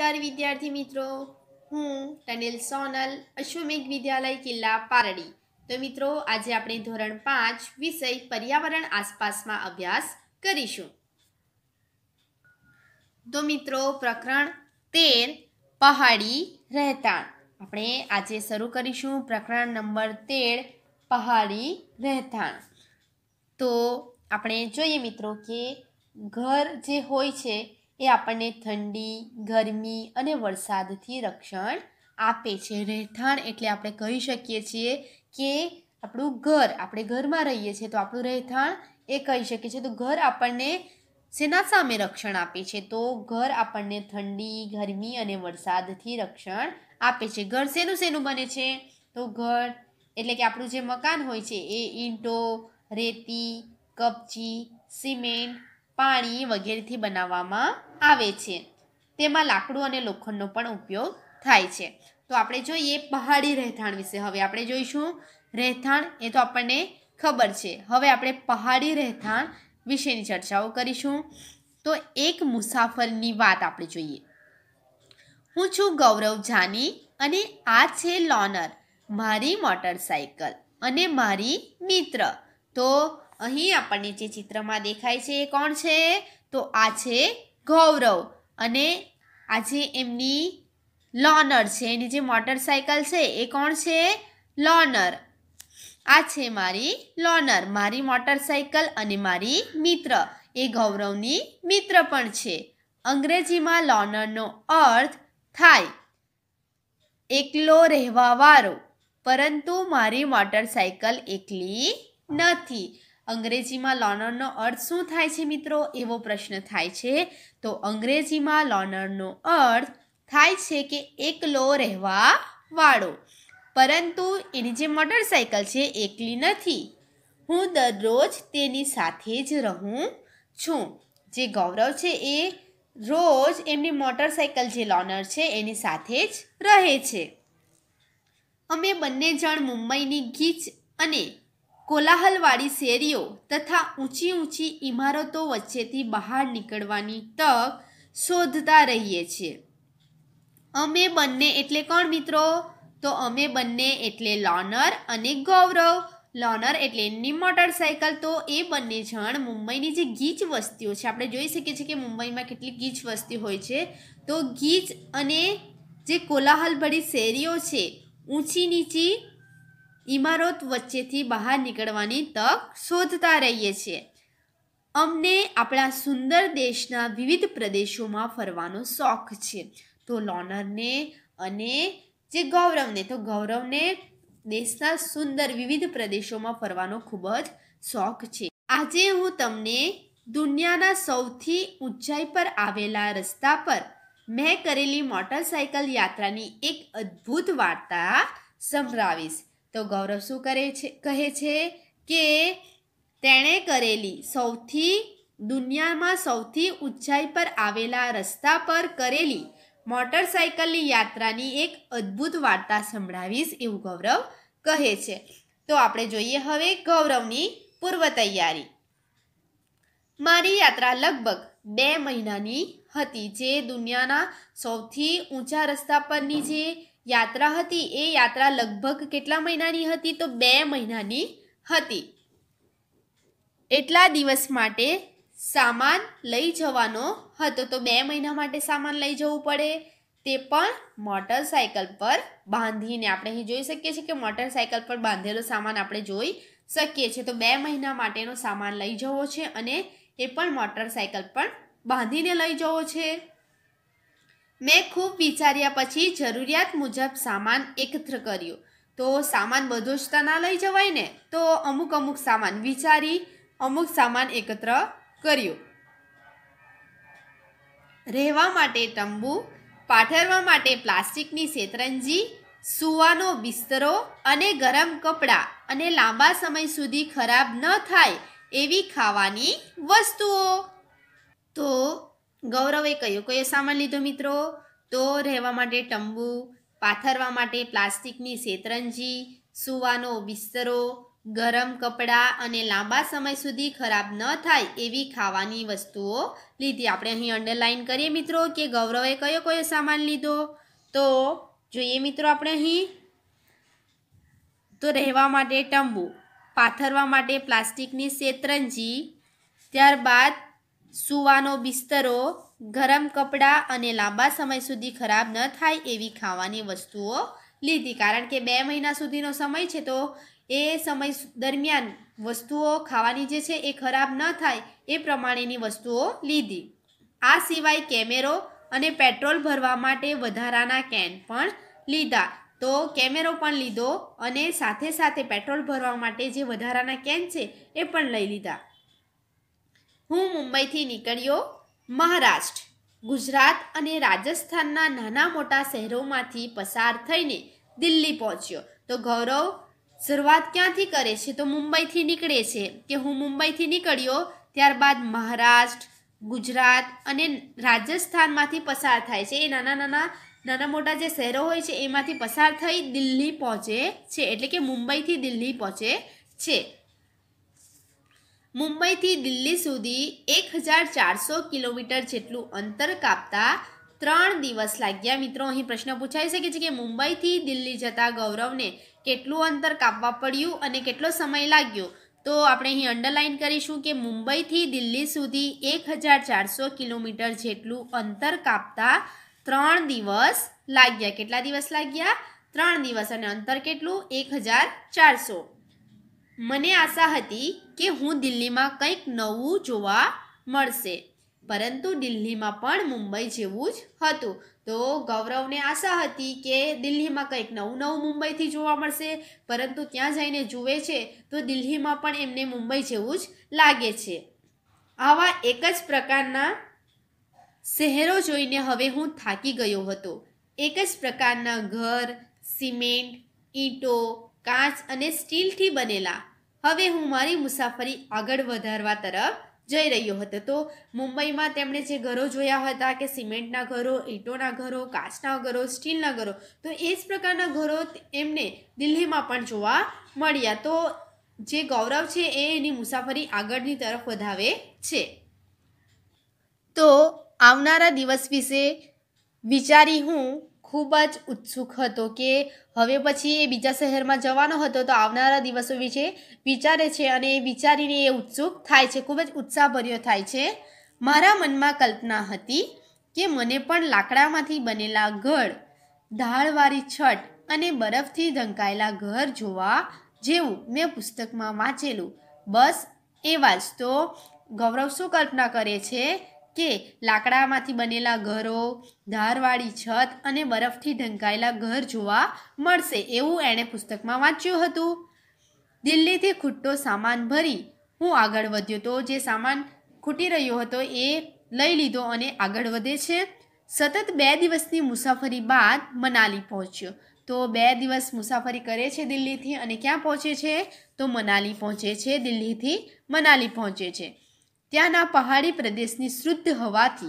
નમસ્કાર વિદ્યાર્થી મિત્રો હું ટનેલ સોનલ અશ્વમેઘ વિદ્યાલય કિલ્લા પારડી તો મિત્રો આજે આપણે ધોરણ પાંચ વિષય પર્યાવરણ આસપાસમાં અભ્યાસ કરીશું તો મિત્રો પ્રકરણ તેર પહાડી રહેઠાણ આપણે આજે શરૂ કરીશું પ્રકરણ નંબર તેર પહાડી રહેઠાણ તો આપણે જોઈએ મિત્રો કે ઘર જે હોય છે એ આપણને ઠંડી ગરમી અને વરસાદથી રક્ષણ આપે છે રહેઠાણ એટલે આપણે કહી શકીએ છીએ કે આપણું ઘર આપણે ઘરમાં રહીએ છીએ તો આપણું રહેઠાણ એ કહી શકીએ છીએ તો ઘર આપણને સેના સામે રક્ષણ આપે છે તો ઘર આપણને ઠંડી ગરમી અને વરસાદથી રક્ષણ આપે છે ઘર શેનું શેનું બને છે તો ઘર એટલે કે આપણું જે મકાન હોય છે એ ઈંટો રેતી કપચી સિમેન્ટ પાણી વગેરેથી બનાવવામાં આવે છે તેમાં લાકડું અને લોખંડનો પણ ઉપયોગ થાય છે તો આપણે જોઈએ પહાડી રહેઠાણ વિશે હવે આપણે જોઈશું રહેઠાણ એ તો આપણને ખબર છે હવે આપણે પહાડી રહેઠાણ વિશેની ચર્ચાઓ કરીશું તો એક મુસાફરની વાત આપણે જોઈએ હું છું ગૌરવ જાની અને આ છે લોનર મારી મોટરસાઇકલ અને મારી મિત્ર તો અહીં આપણને જે ચિત્રમાં દેખાય છે એ કોણ છે તો આ છે ગૌરવ અને આ જે એમની લોનર છે એની જે મોટરસાઇકલ છે એ કોણ છે લોનર આ છે મારી લોનર મારી મોટરસાઇકલ અને મારી મિત્ર એ ગૌરવની મિત્ર પણ છે અંગ્રેજીમાં લોનરનો અર્થ થાય એકલો રહેવાવાળો પરંતુ મારી મોટરસાઇકલ એકલી નથી અંગ્રેજીમાં લોનરનો અર્થ શું થાય છે મિત્રો એવો પ્રશ્ન થાય છે તો અંગ્રેજીમાં લોનરનો અર્થ થાય છે કે એકલો રહેવા વાળો પરંતુ એની જે મોટરસાઇકલ છે એકલી નથી હું દરરોજ તેની સાથે જ રહું છું જે ગૌરવ છે એ રોજ એમની મોટરસાઇકલ જે લોનર છે એની સાથે જ રહે છે અમે બંને જણ મુંબઈની ગીચ અને કોલાહલવાળી શેરીઓ તથા ઊંચી ઊંચી ઇમારતો વચ્ચેથી બહાર નીકળવાની તક શોધતા રહીએ છીએ અમે બંને એટલે કોણ મિત્રો તો અમે બંને એટલે લોનર અને ગૌરવ લોનર એટલે એમની મોટરસાઇકલ તો એ બંને જણ મુંબઈની જે ગીચ વસ્તીઓ છે આપણે જોઈ શકીએ છીએ કે મુંબઈમાં કેટલી ગીચ વસ્તી હોય છે તો ગીચ અને જે કોલાહલભરી શેરીઓ છે ઊંચી નીચી ઇમારત વચ્ચેથી બહાર નીકળવાની તક શોધતા રહીએ છીએ અમને આપણા સુંદર દેશના વિવિધ પ્રદેશોમાં ફરવાનો શોખ છે તો લોનરને અને જે ગૌરવને તો ગૌરવને દેશના સુંદર વિવિધ પ્રદેશોમાં ફરવાનો ખૂબ જ શોખ છે આજે હું તમને દુનિયાના સૌથી ઊંચાઈ પર આવેલા રસ્તા પર મેં કરેલી મોટરસાયકલ યાત્રાની એક અદ્ભુત વાર્તા સંભળાવીશ તો ગૌરવ શું કરે છે કહે છે કે તેણે કરેલી સૌથી દુનિયામાં સૌથી ઊંચાઈ પર આવેલા રસ્તા પર કરેલી મોટરસાઇકલની યાત્રાની એક અદ્ભુત વાર્તા સંભળાવીશ એવું ગૌરવ કહે છે તો આપણે જોઈએ હવે ગૌરવની પૂર્વ તૈયારી મારી યાત્રા લગભગ બે મહિનાની હતી જે દુનિયાના સૌથી ઊંચા રસ્તા પરની જે યાત્રા હતી એ યાત્રા લગભગ કેટલા મહિનાની હતી તો બે મહિનાની હતી એટલા દિવસ માટે સામાન લઈ જવાનો હતો તો બે મહિના માટે સામાન લઈ જવું પડે તે પણ મોટરસાયકલ પર બાંધીને આપણે અહીં જોઈ શકીએ છીએ કે મોટરસાયકલ પર બાંધેલો સામાન આપણે જોઈ શકીએ છીએ તો બે મહિના માટેનો સામાન લઈ જવો છે અને એ પણ મોટરસાઇકલ પર બાંધીને લઈ જવો છે મેં ખૂબ વિચાર્યા પછી જરૂરિયાત મુજબ સામાન એકત્ર કર્યો તો સામાન બધો જ ના લઈ જવાય ને તો અમુક અમુક સામાન વિચારી અમુક સામાન એકત્ર કર્યો રહેવા માટે તંબુ પાથરવા માટે પ્લાસ્ટિકની શેતરંજી સૂવાનો બિસ્તરો અને ગરમ કપડાં અને લાંબા સમય સુધી ખરાબ ન થાય એવી ખાવાની વસ્તુઓ તો ગૌરવે કયો કયો સામાન લીધો મિત્રો તો રહેવા માટે ટંબુ પાથરવા માટે પ્લાસ્ટિકની શેતરંજી સૂવાનો બિસ્તરો ગરમ કપડાં અને લાંબા સમય સુધી ખરાબ ન થાય એવી ખાવાની વસ્તુઓ લીધી આપણે અહીં અંડરલાઇન કરીએ મિત્રો કે ગૌરવે કયો કયો સામાન લીધો તો જોઈએ મિત્રો આપણે અહીં તો રહેવા માટે ટંબુ પાથરવા માટે પ્લાસ્ટિકની શેતરંજી ત્યારબાદ સૂવાનો બિસ્તરો ગરમ કપડાં અને લાંબા સમય સુધી ખરાબ ન થાય એવી ખાવાની વસ્તુઓ લીધી કારણ કે બે મહિના સુધીનો સમય છે તો એ સમય દરમિયાન વસ્તુઓ ખાવાની જે છે એ ખરાબ ન થાય એ પ્રમાણેની વસ્તુઓ લીધી આ સિવાય કેમેરો અને પેટ્રોલ ભરવા માટે વધારાના કેન પણ લીધા તો કેમેરો પણ લીધો અને સાથે સાથે પેટ્રોલ ભરવા માટે જે વધારાના કેન છે એ પણ લઈ લીધા હું મુંબઈથી નીકળ્યો મહારાષ્ટ્ર ગુજરાત અને રાજસ્થાનના નાના મોટા શહેરોમાંથી પસાર થઈને દિલ્હી પહોંચ્યો તો ગૌરવ શરૂઆત ક્યાંથી કરે છે તો મુંબઈથી નીકળે છે કે હું મુંબઈથી નીકળ્યો ત્યારબાદ મહારાષ્ટ્ર ગુજરાત અને રાજસ્થાનમાંથી પસાર થાય છે એ નાના નાના નાના મોટા જે શહેરો હોય છે એમાંથી પસાર થઈ દિલ્હી પહોંચે છે એટલે કે મુંબઈથી દિલ્હી પહોંચે છે મુંબઈથી દિલ્હી સુધી એક હજાર ચારસો કિલોમીટર જેટલું અંતર કાપતા ત્રણ દિવસ લાગ્યા મિત્રો અહીં પ્રશ્ન પૂછાઈ શકે છે કે મુંબઈથી દિલ્હી જતા ગૌરવને કેટલું અંતર કાપવા પડ્યું અને કેટલો સમય લાગ્યો તો આપણે અહીં અંડરલાઇન કરીશું કે મુંબઈથી દિલ્હી સુધી એક હજાર ચારસો કિલોમીટર જેટલું અંતર કાપતા ત્રણ દિવસ લાગ્યા કેટલા દિવસ લાગ્યા ત્રણ દિવસ અને અંતર કેટલું એક હજાર ચારસો મને આશા હતી કે હું દિલ્હીમાં કંઈક નવું જોવા મળશે પરંતુ દિલ્હીમાં પણ મુંબઈ જેવું જ હતું તો ગૌરવને આશા હતી કે દિલ્હીમાં કંઈક નવું નવું મુંબઈથી જોવા મળશે પરંતુ ત્યાં જઈને જુએ છે તો દિલ્હીમાં પણ એમને મુંબઈ જેવું જ લાગે છે આવા એક જ પ્રકારના શહેરો જોઈને હવે હું થાકી ગયો હતો એક જ પ્રકારના ઘર સિમેન્ટ ઈંટો કાચ અને સ્ટીલથી બનેલા હવે હું મારી મુસાફરી આગળ વધારવા તરફ જઈ રહ્યો હતો તો મુંબઈમાં તેમણે જે ઘરો જોયા હતા કે સિમેન્ટના ઘરો ઈંટોના ઘરો કાચના ઘરો સ્ટીલના ઘરો તો એ જ પ્રકારના ઘરો એમને દિલ્હીમાં પણ જોવા મળ્યા તો જે ગૌરવ છે એ એની મુસાફરી આગળની તરફ વધાવે છે તો આવનારા દિવસ વિશે વિચારી હું ખૂબ જ ઉત્સુક હતો કે હવે પછી એ બીજા શહેરમાં જવાનો હતો તો આવનારા દિવસો વિશે વિચારે છે અને વિચારીને એ ઉત્સુક થાય છે ખૂબ જ ઉત્સાહભર્યો થાય છે મારા મનમાં કલ્પના હતી કે મને પણ લાકડામાંથી બનેલા ઘર ઢાળવાળી છટ અને બરફથી ઢંકાયેલા ઘર જોવા જેવું મેં પુસ્તકમાં વાંચેલું બસ એ વાંચતો ગૌરવ શું કલ્પના કરે છે કે લાકડામાંથી બનેલા ઘરો ધારવાળી છત અને બરફથી ઢંકાયેલા ઘર જોવા મળશે એવું એણે પુસ્તકમાં વાંચ્યું હતું દિલ્હીથી ખૂટતો સામાન ભરી હું આગળ વધ્યો તો જે સામાન ખૂટી રહ્યો હતો એ લઈ લીધો અને આગળ વધે છે સતત બે દિવસની મુસાફરી બાદ મનાલી પહોંચ્યો તો બે દિવસ મુસાફરી કરે છે દિલ્હીથી અને ક્યાં પહોંચે છે તો મનાલી પહોંચે છે દિલ્હીથી મનાલી પહોંચે છે ત્યાંના પહાડી પ્રદેશની શુદ્ધ હવાથી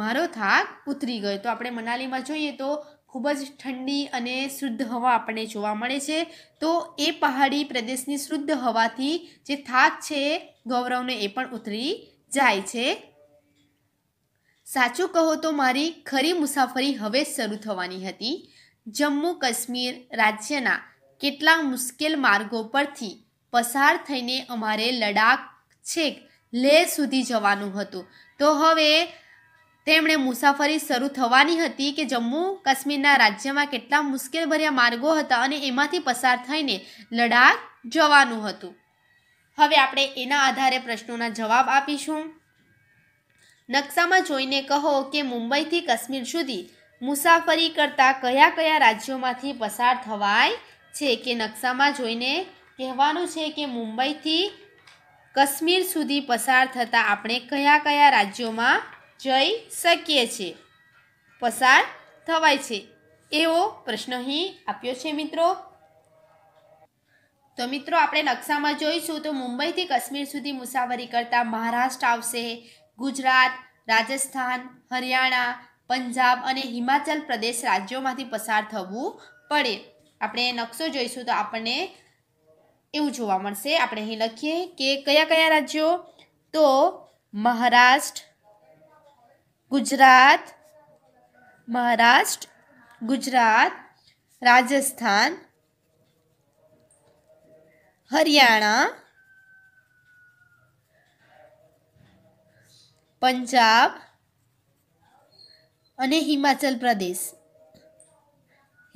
મારો થાક ઉતરી ગયો તો આપણે મનાલીમાં જોઈએ તો ખૂબ જ ઠંડી અને શુદ્ધ હવા આપણને જોવા મળે છે તો એ પહાડી પ્રદેશની શુદ્ધ હવાથી જે થાક છે ગૌરવને એ પણ ઉતરી જાય છે સાચું કહો તો મારી ખરી મુસાફરી હવે શરૂ થવાની હતી જમ્મુ કાશ્મીર રાજ્યના કેટલા મુશ્કેલ માર્ગો પરથી પસાર થઈને અમારે લડાખ છેક લેહ સુધી જવાનું હતું તો હવે તેમણે મુસાફરી શરૂ થવાની હતી કે જમ્મુ કાશ્મીરના રાજ્યમાં કેટલા મુશ્કેલભર્યા માર્ગો હતા અને એમાંથી પસાર થઈને લડાખ જવાનું હતું હવે આપણે એના આધારે પ્રશ્નોના જવાબ આપીશું નકશામાં જોઈને કહો કે મુંબઈથી કાશ્મીર સુધી મુસાફરી કરતાં કયા કયા રાજ્યોમાંથી પસાર થવાય છે કે નકશામાં જોઈને કહેવાનું છે કે મુંબઈથી કાશ્મીર સુધી પસાર થતાં આપણે કયા કયા રાજ્યોમાં જઈ શકીએ છીએ પસાર થવાય છે એવો પ્રશ્ન અહીં આપ્યો છે મિત્રો તો મિત્રો આપણે નકશામાં જોઈશું તો મુંબઈથી કાશ્મીર સુધી મુસાફરી કરતાં મહારાષ્ટ્ર આવશે ગુજરાત રાજસ્થાન હરિયાણા પંજાબ અને હિમાચલ પ્રદેશ રાજ્યોમાંથી પસાર થવું પડે આપણે નકશો જોઈશું તો આપણને એવું જોવા મળશે આપણે અહીં લખીએ કે કયા કયા રાજ્યો તો મહારાષ્ટ્ર ગુજરાત મહારાષ્ટ્ર ગુજરાત રાજસ્થાન હરિયાણા પંજાબ અને હિમાચલ પ્રદેશ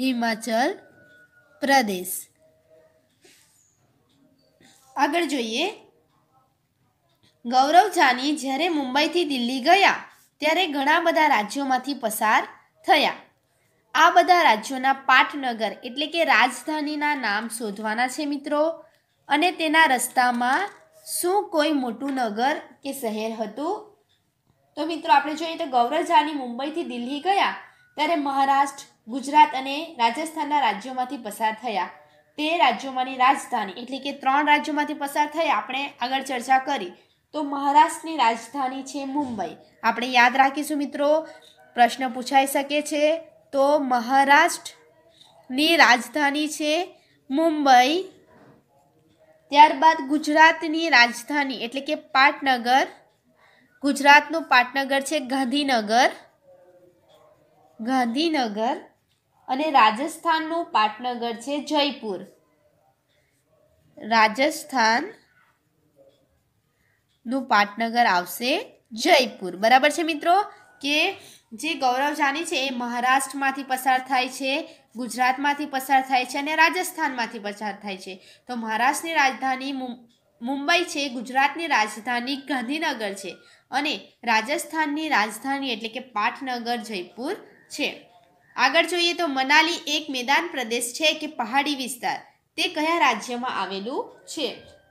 હિમાચલ પ્રદેશ આગળ જોઈએ ગૌરવ જાની જ્યારે મુંબઈથી દિલ્હી ગયા ત્યારે ઘણા બધા રાજ્યોમાંથી પસાર થયા આ બધા રાજ્યોના પાટનગર એટલે કે રાજધાનીના નામ શોધવાના છે મિત્રો અને તેના રસ્તામાં શું કોઈ મોટું નગર કે શહેર હતું તો મિત્રો આપણે જોઈએ તો ગૌરવ જાની મુંબઈથી દિલ્હી ગયા ત્યારે મહારાષ્ટ્ર ગુજરાત અને રાજસ્થાનના રાજ્યોમાંથી પસાર થયા તે રાજ્યોમાંની રાજધાની એટલે કે ત્રણ રાજ્યોમાંથી પસાર થઈ આપણે આગળ ચર્ચા કરી તો મહારાષ્ટ્રની રાજધાની છે મુંબઈ આપણે યાદ રાખીશું મિત્રો પ્રશ્ન પૂછાઈ શકે છે તો મહારાષ્ટ્રની રાજધાની છે મુંબઈ ત્યારબાદ ગુજરાતની રાજધાની એટલે કે પાટનગર ગુજરાતનું પાટનગર છે ગાંધીનગર ગાંધીનગર અને રાજસ્થાનનું પાટનગર છે જયપુર રાજસ્થાનનું પાટનગર આવશે જયપુર બરાબર છે મિત્રો કે જે ગૌરવ જાની છે એ મહારાષ્ટ્રમાંથી પસાર થાય છે ગુજરાતમાંથી પસાર થાય છે અને રાજસ્થાનમાંથી પસાર થાય છે તો મહારાષ્ટ્રની રાજધાની મુંબઈ છે ગુજરાતની રાજધાની ગાંધીનગર છે અને રાજસ્થાનની રાજધાની એટલે કે પાટનગર જયપુર છે આગળ જોઈએ તો મનાલી એક મેદાન પ્રદેશ છે કે પહાડી વિસ્તાર તે કયા રાજ્યમાં આવેલું છે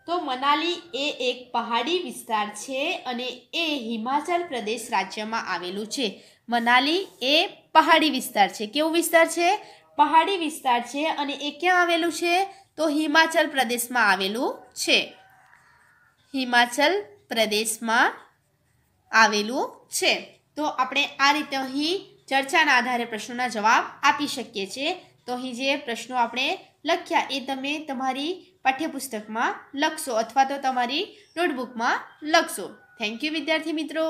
તો મનાલી એ એક પહાડી વિસ્તાર છે અને એ હિમાચલ પ્રદેશ રાજ્યમાં આવેલું છે મનાલી એ પહાડી વિસ્તાર છે કેવો વિસ્તાર છે પહાડી વિસ્તાર છે અને એ ક્યાં આવેલું છે તો હિમાચલ પ્રદેશમાં આવેલું છે હિમાચલ પ્રદેશમાં આવેલું છે તો આપણે આ રીતે અહીં ચર્ચાના આધારે પ્રશ્નોના જવાબ આપી શકીએ છીએ તો અહીં જે પ્રશ્નો આપણે લખ્યા એ તમે તમારી પાઠ્યપુસ્તકમાં લખશો અથવા તો તમારી નોટબુકમાં લખશો થેન્ક યુ વિદ્યાર્થી મિત્રો